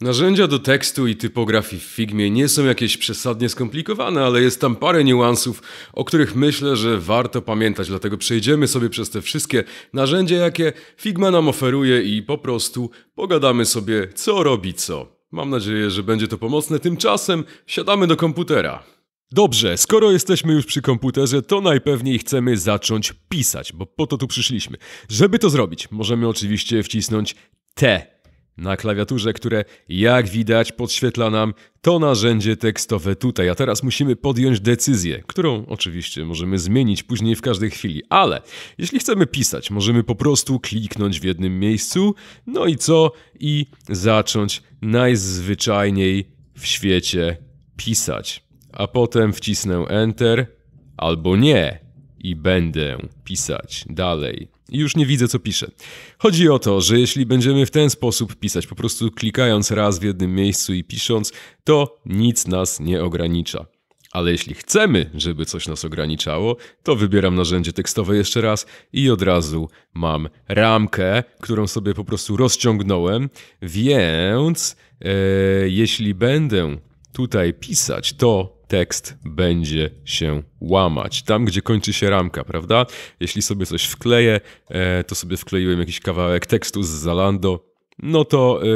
Narzędzia do tekstu i typografii w Figmie nie są jakieś przesadnie skomplikowane, ale jest tam parę niuansów, o których myślę, że warto pamiętać, dlatego przejdziemy sobie przez te wszystkie narzędzia, jakie Figma nam oferuje i po prostu pogadamy sobie, co robi co. Mam nadzieję, że będzie to pomocne. Tymczasem siadamy do komputera. Dobrze, skoro jesteśmy już przy komputerze, to najpewniej chcemy zacząć pisać, bo po to tu przyszliśmy. Żeby to zrobić, możemy oczywiście wcisnąć T na klawiaturze, które jak widać podświetla nam to narzędzie tekstowe tutaj. A teraz musimy podjąć decyzję, którą oczywiście możemy zmienić później w każdej chwili, ale jeśli chcemy pisać, możemy po prostu kliknąć w jednym miejscu, no i co? I zacząć najzwyczajniej w świecie pisać. A potem wcisnę Enter albo nie i będę pisać dalej. I już nie widzę, co piszę. Chodzi o to, że jeśli będziemy w ten sposób pisać, po prostu klikając raz w jednym miejscu i pisząc, to nic nas nie ogranicza. Ale jeśli chcemy, żeby coś nas ograniczało, to wybieram narzędzie tekstowe jeszcze raz i od razu mam ramkę, którą sobie po prostu rozciągnąłem. Więc e, jeśli będę tutaj pisać, to tekst będzie się łamać. Tam, gdzie kończy się ramka, prawda? Jeśli sobie coś wkleję, e, to sobie wkleiłem jakiś kawałek tekstu z Zalando, no to e,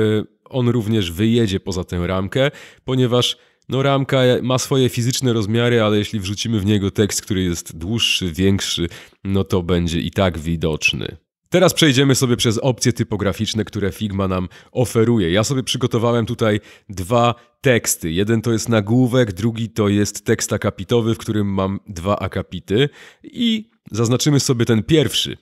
on również wyjedzie poza tę ramkę, ponieważ no ramka ma swoje fizyczne rozmiary, ale jeśli wrzucimy w niego tekst, który jest dłuższy, większy, no to będzie i tak widoczny. Teraz przejdziemy sobie przez opcje typograficzne, które Figma nam oferuje. Ja sobie przygotowałem tutaj dwa teksty. Jeden to jest nagłówek, drugi to jest tekst akapitowy, w którym mam dwa akapity i zaznaczymy sobie ten pierwszy.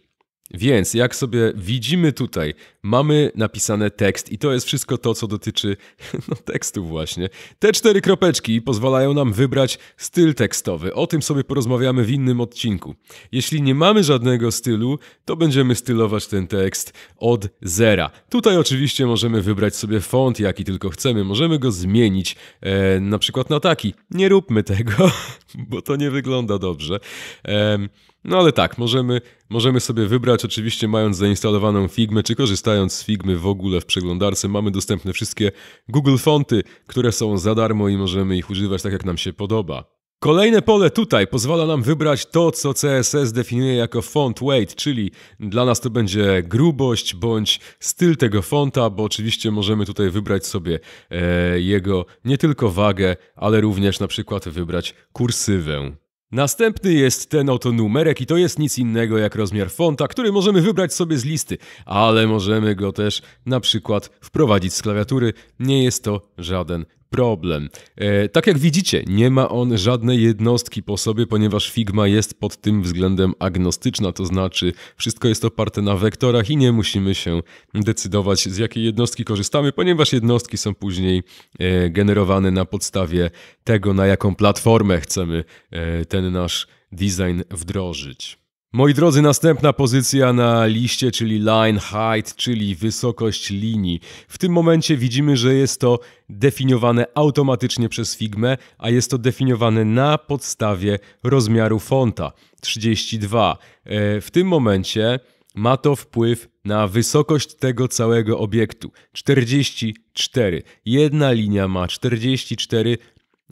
Więc jak sobie widzimy tutaj, mamy napisane tekst i to jest wszystko to, co dotyczy no, tekstu właśnie. Te cztery kropeczki pozwalają nam wybrać styl tekstowy. O tym sobie porozmawiamy w innym odcinku. Jeśli nie mamy żadnego stylu, to będziemy stylować ten tekst od zera. Tutaj oczywiście możemy wybrać sobie font, jaki tylko chcemy. Możemy go zmienić e, na przykład na taki. Nie róbmy tego, bo to nie wygląda dobrze. E, no ale tak, możemy, możemy sobie wybrać, oczywiście mając zainstalowaną Figmę, czy korzystając z Figmy w ogóle w przeglądarce, mamy dostępne wszystkie Google Fonty, które są za darmo i możemy ich używać tak jak nam się podoba. Kolejne pole tutaj pozwala nam wybrać to, co CSS definiuje jako font weight, czyli dla nas to będzie grubość bądź styl tego fonta, bo oczywiście możemy tutaj wybrać sobie e, jego nie tylko wagę, ale również na przykład wybrać kursywę. Następny jest ten oto numerek i to jest nic innego jak rozmiar fonta, który możemy wybrać sobie z listy, ale możemy go też na przykład wprowadzić z klawiatury. Nie jest to żaden problem. E, tak jak widzicie, nie ma on żadnej jednostki po sobie, ponieważ Figma jest pod tym względem agnostyczna, to znaczy wszystko jest oparte na wektorach i nie musimy się decydować z jakiej jednostki korzystamy, ponieważ jednostki są później e, generowane na podstawie tego, na jaką platformę chcemy e, ten nasz design wdrożyć. Moi drodzy, następna pozycja na liście, czyli line height, czyli wysokość linii. W tym momencie widzimy, że jest to definiowane automatycznie przez Figmę, a jest to definiowane na podstawie rozmiaru fonta 32. E, w tym momencie ma to wpływ na wysokość tego całego obiektu 44. Jedna linia ma 44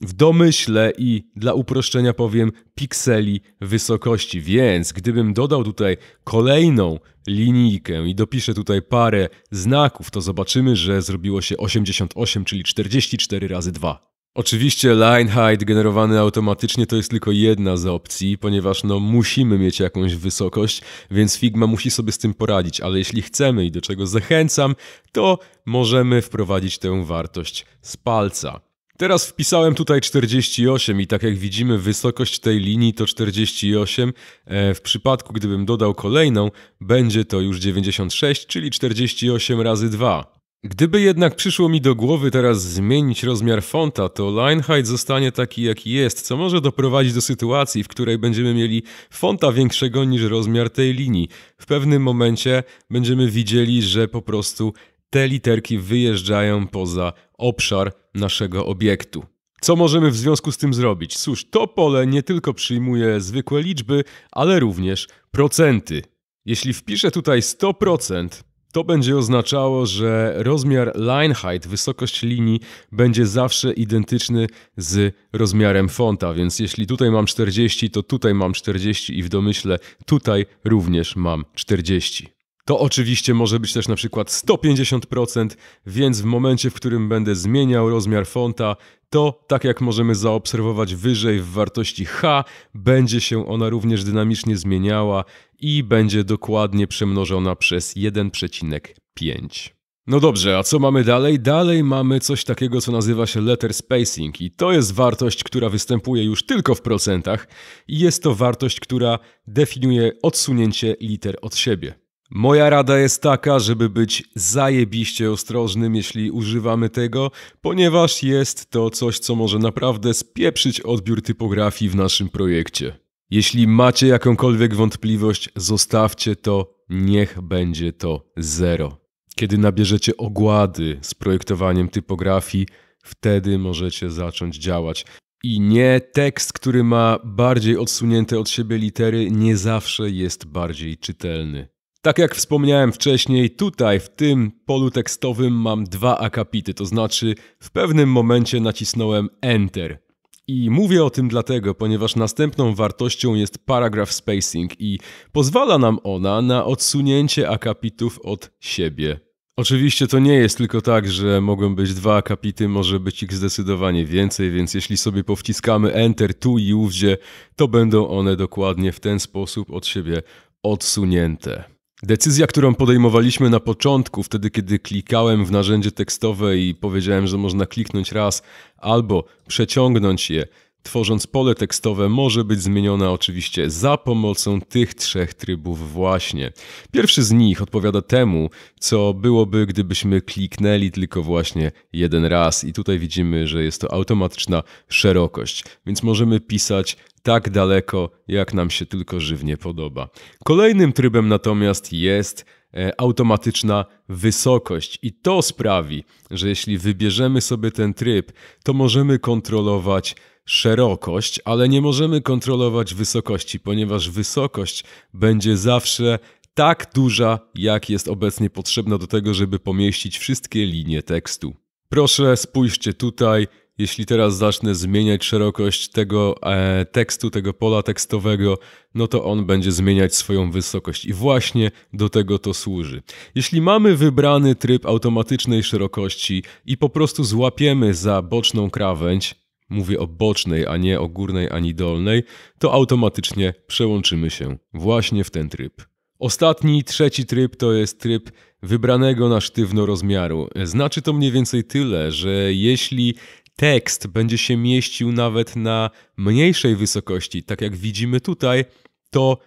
w domyśle i dla uproszczenia powiem pikseli wysokości. Więc gdybym dodał tutaj kolejną linijkę i dopiszę tutaj parę znaków, to zobaczymy, że zrobiło się 88, czyli 44 razy 2. Oczywiście line height generowany automatycznie to jest tylko jedna z opcji, ponieważ no musimy mieć jakąś wysokość, więc Figma musi sobie z tym poradzić, ale jeśli chcemy i do czego zachęcam, to możemy wprowadzić tę wartość z palca. Teraz wpisałem tutaj 48 i tak jak widzimy wysokość tej linii to 48. E, w przypadku gdybym dodał kolejną będzie to już 96, czyli 48 razy 2. Gdyby jednak przyszło mi do głowy teraz zmienić rozmiar fonta, to line height zostanie taki jaki jest, co może doprowadzić do sytuacji, w której będziemy mieli fonta większego niż rozmiar tej linii. W pewnym momencie będziemy widzieli, że po prostu te literki wyjeżdżają poza obszar naszego obiektu. Co możemy w związku z tym zrobić? Cóż, to pole nie tylko przyjmuje zwykłe liczby, ale również procenty. Jeśli wpiszę tutaj 100%, to będzie oznaczało, że rozmiar line height, wysokość linii, będzie zawsze identyczny z rozmiarem fonta, więc jeśli tutaj mam 40, to tutaj mam 40 i w domyśle tutaj również mam 40 to oczywiście może być też na przykład 150%, więc w momencie, w którym będę zmieniał rozmiar fonta, to tak jak możemy zaobserwować wyżej w wartości H, będzie się ona również dynamicznie zmieniała i będzie dokładnie przemnożona przez 1,5. No dobrze, a co mamy dalej? Dalej mamy coś takiego, co nazywa się letter spacing i to jest wartość, która występuje już tylko w procentach i jest to wartość, która definiuje odsunięcie liter od siebie. Moja rada jest taka, żeby być zajebiście ostrożnym, jeśli używamy tego, ponieważ jest to coś, co może naprawdę spieprzyć odbiór typografii w naszym projekcie. Jeśli macie jakąkolwiek wątpliwość, zostawcie to, niech będzie to zero. Kiedy nabierzecie ogłady z projektowaniem typografii, wtedy możecie zacząć działać. I nie, tekst, który ma bardziej odsunięte od siebie litery, nie zawsze jest bardziej czytelny. Tak jak wspomniałem wcześniej, tutaj w tym polu tekstowym mam dwa akapity, to znaczy w pewnym momencie nacisnąłem Enter. I mówię o tym dlatego, ponieważ następną wartością jest paragraph spacing i pozwala nam ona na odsunięcie akapitów od siebie. Oczywiście to nie jest tylko tak, że mogą być dwa akapity, może być ich zdecydowanie więcej, więc jeśli sobie powciskamy Enter tu i ówdzie, to będą one dokładnie w ten sposób od siebie odsunięte. Decyzja, którą podejmowaliśmy na początku, wtedy kiedy klikałem w narzędzie tekstowe i powiedziałem, że można kliknąć raz albo przeciągnąć je, tworząc pole tekstowe, może być zmieniona oczywiście za pomocą tych trzech trybów właśnie. Pierwszy z nich odpowiada temu, co byłoby, gdybyśmy kliknęli tylko właśnie jeden raz i tutaj widzimy, że jest to automatyczna szerokość, więc możemy pisać tak daleko, jak nam się tylko żywnie podoba. Kolejnym trybem natomiast jest e, automatyczna wysokość i to sprawi, że jeśli wybierzemy sobie ten tryb, to możemy kontrolować szerokość, ale nie możemy kontrolować wysokości, ponieważ wysokość będzie zawsze tak duża, jak jest obecnie potrzebna do tego, żeby pomieścić wszystkie linie tekstu. Proszę spójrzcie tutaj, jeśli teraz zacznę zmieniać szerokość tego e, tekstu, tego pola tekstowego, no to on będzie zmieniać swoją wysokość i właśnie do tego to służy. Jeśli mamy wybrany tryb automatycznej szerokości i po prostu złapiemy za boczną krawędź, mówię o bocznej, a nie o górnej ani dolnej, to automatycznie przełączymy się właśnie w ten tryb. Ostatni, trzeci tryb to jest tryb wybranego na sztywno rozmiaru. Znaczy to mniej więcej tyle, że jeśli tekst będzie się mieścił nawet na mniejszej wysokości, tak jak widzimy tutaj, to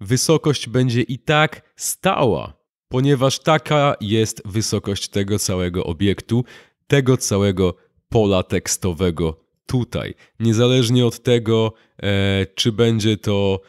wysokość będzie i tak stała, ponieważ taka jest wysokość tego całego obiektu, tego całego pola tekstowego tutaj. Niezależnie od tego, e, czy będzie to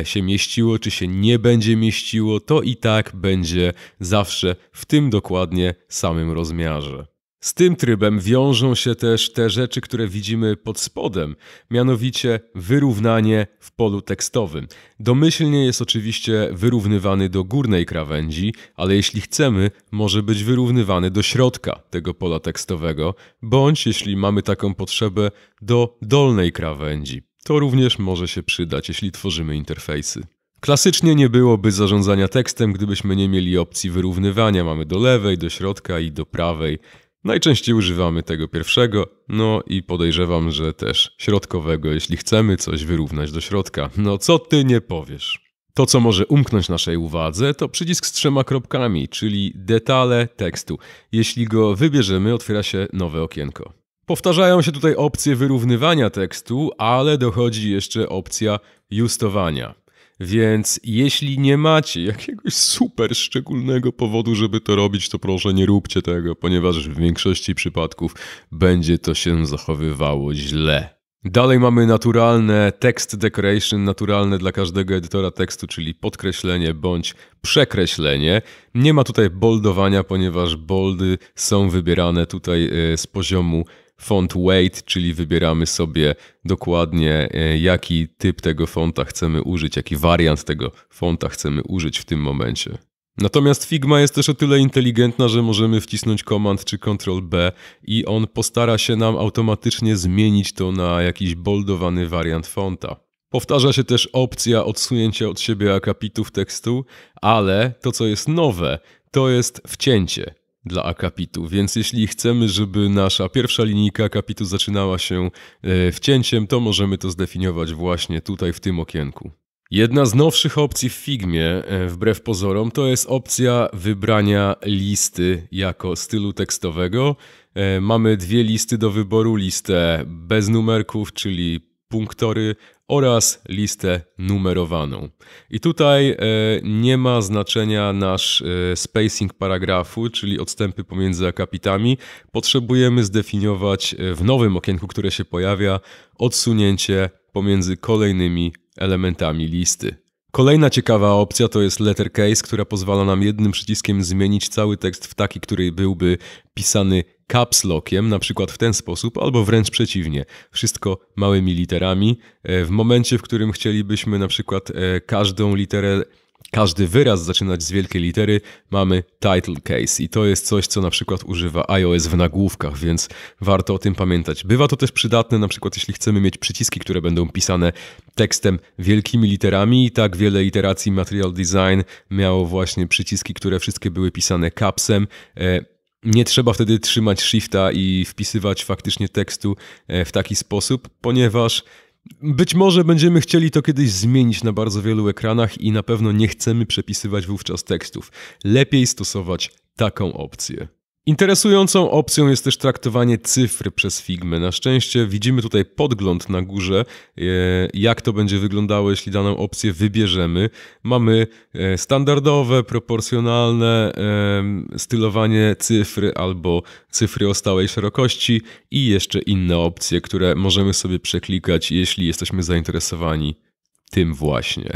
e, się mieściło, czy się nie będzie mieściło, to i tak będzie zawsze w tym dokładnie samym rozmiarze. Z tym trybem wiążą się też te rzeczy, które widzimy pod spodem, mianowicie wyrównanie w polu tekstowym. Domyślnie jest oczywiście wyrównywany do górnej krawędzi, ale jeśli chcemy, może być wyrównywany do środka tego pola tekstowego, bądź jeśli mamy taką potrzebę, do dolnej krawędzi. To również może się przydać, jeśli tworzymy interfejsy. Klasycznie nie byłoby zarządzania tekstem, gdybyśmy nie mieli opcji wyrównywania. Mamy do lewej, do środka i do prawej. Najczęściej używamy tego pierwszego, no i podejrzewam, że też środkowego, jeśli chcemy coś wyrównać do środka. No co ty nie powiesz? To, co może umknąć naszej uwadze, to przycisk z trzema kropkami, czyli detale tekstu. Jeśli go wybierzemy, otwiera się nowe okienko. Powtarzają się tutaj opcje wyrównywania tekstu, ale dochodzi jeszcze opcja justowania. Więc jeśli nie macie jakiegoś super szczególnego powodu, żeby to robić, to proszę nie róbcie tego, ponieważ w większości przypadków będzie to się zachowywało źle. Dalej mamy naturalne text decoration, naturalne dla każdego edytora tekstu, czyli podkreślenie bądź przekreślenie. Nie ma tutaj boldowania, ponieważ boldy są wybierane tutaj e, z poziomu font weight, czyli wybieramy sobie dokładnie e, jaki typ tego fonta chcemy użyć, jaki wariant tego fonta chcemy użyć w tym momencie. Natomiast Figma jest też o tyle inteligentna, że możemy wcisnąć Command czy Ctrl B i on postara się nam automatycznie zmienić to na jakiś boldowany wariant fonta. Powtarza się też opcja odsunięcia od siebie akapitów tekstu, ale to co jest nowe, to jest wcięcie dla akapitu. Więc jeśli chcemy, żeby nasza pierwsza linijka akapitu zaczynała się e, wcięciem, to możemy to zdefiniować właśnie tutaj w tym okienku. Jedna z nowszych opcji w Figmie, e, wbrew pozorom, to jest opcja wybrania listy jako stylu tekstowego. E, mamy dwie listy do wyboru, listę bez numerków, czyli punktory oraz listę numerowaną. I tutaj e, nie ma znaczenia nasz e, spacing paragrafu, czyli odstępy pomiędzy akapitami. Potrzebujemy zdefiniować e, w nowym okienku, które się pojawia, odsunięcie pomiędzy kolejnymi elementami listy. Kolejna ciekawa opcja to jest lettercase, która pozwala nam jednym przyciskiem zmienić cały tekst w taki, który byłby pisany caps lockiem, na przykład w ten sposób, albo wręcz przeciwnie, wszystko małymi literami. E, w momencie, w którym chcielibyśmy na przykład e, każdą literę każdy wyraz zaczynać z wielkiej litery, mamy title case i to jest coś, co na przykład używa iOS w nagłówkach, więc warto o tym pamiętać. Bywa to też przydatne, na przykład jeśli chcemy mieć przyciski, które będą pisane tekstem wielkimi literami i tak wiele iteracji Material Design miało właśnie przyciski, które wszystkie były pisane capsem. E, nie trzeba wtedy trzymać shifta i wpisywać faktycznie tekstu e, w taki sposób, ponieważ być może będziemy chcieli to kiedyś zmienić na bardzo wielu ekranach i na pewno nie chcemy przepisywać wówczas tekstów. Lepiej stosować taką opcję. Interesującą opcją jest też traktowanie cyfry przez Figmy. Na szczęście widzimy tutaj podgląd na górze, e, jak to będzie wyglądało, jeśli daną opcję wybierzemy. Mamy e, standardowe, proporcjonalne stylowanie cyfry albo cyfry o stałej szerokości i jeszcze inne opcje, które możemy sobie przeklikać, jeśli jesteśmy zainteresowani tym właśnie.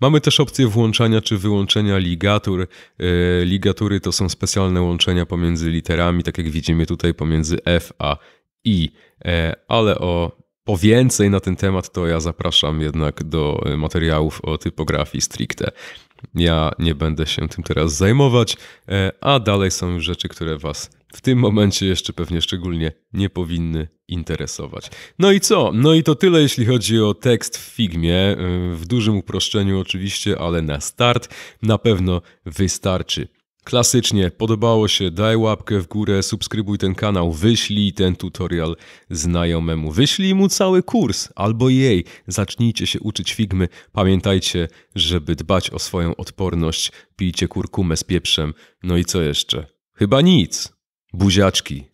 Mamy też opcję włączania czy wyłączenia ligatur. E, ligatury to są specjalne łączenia pomiędzy literami, tak jak widzimy tutaj pomiędzy F a I, e. ale o po więcej na ten temat to ja zapraszam jednak do e, materiałów o typografii stricte. Ja nie będę się tym teraz zajmować, e, a dalej są już rzeczy, które Was w tym momencie jeszcze pewnie szczególnie nie powinny interesować. No i co? No i to tyle, jeśli chodzi o tekst w Figmie. E, w dużym uproszczeniu oczywiście, ale na start na pewno wystarczy. Klasycznie, podobało się, daj łapkę w górę, subskrybuj ten kanał, wyślij ten tutorial znajomemu, wyślij mu cały kurs albo jej, zacznijcie się uczyć figmy, pamiętajcie, żeby dbać o swoją odporność, pijcie kurkumę z pieprzem, no i co jeszcze? Chyba nic. Buziaczki.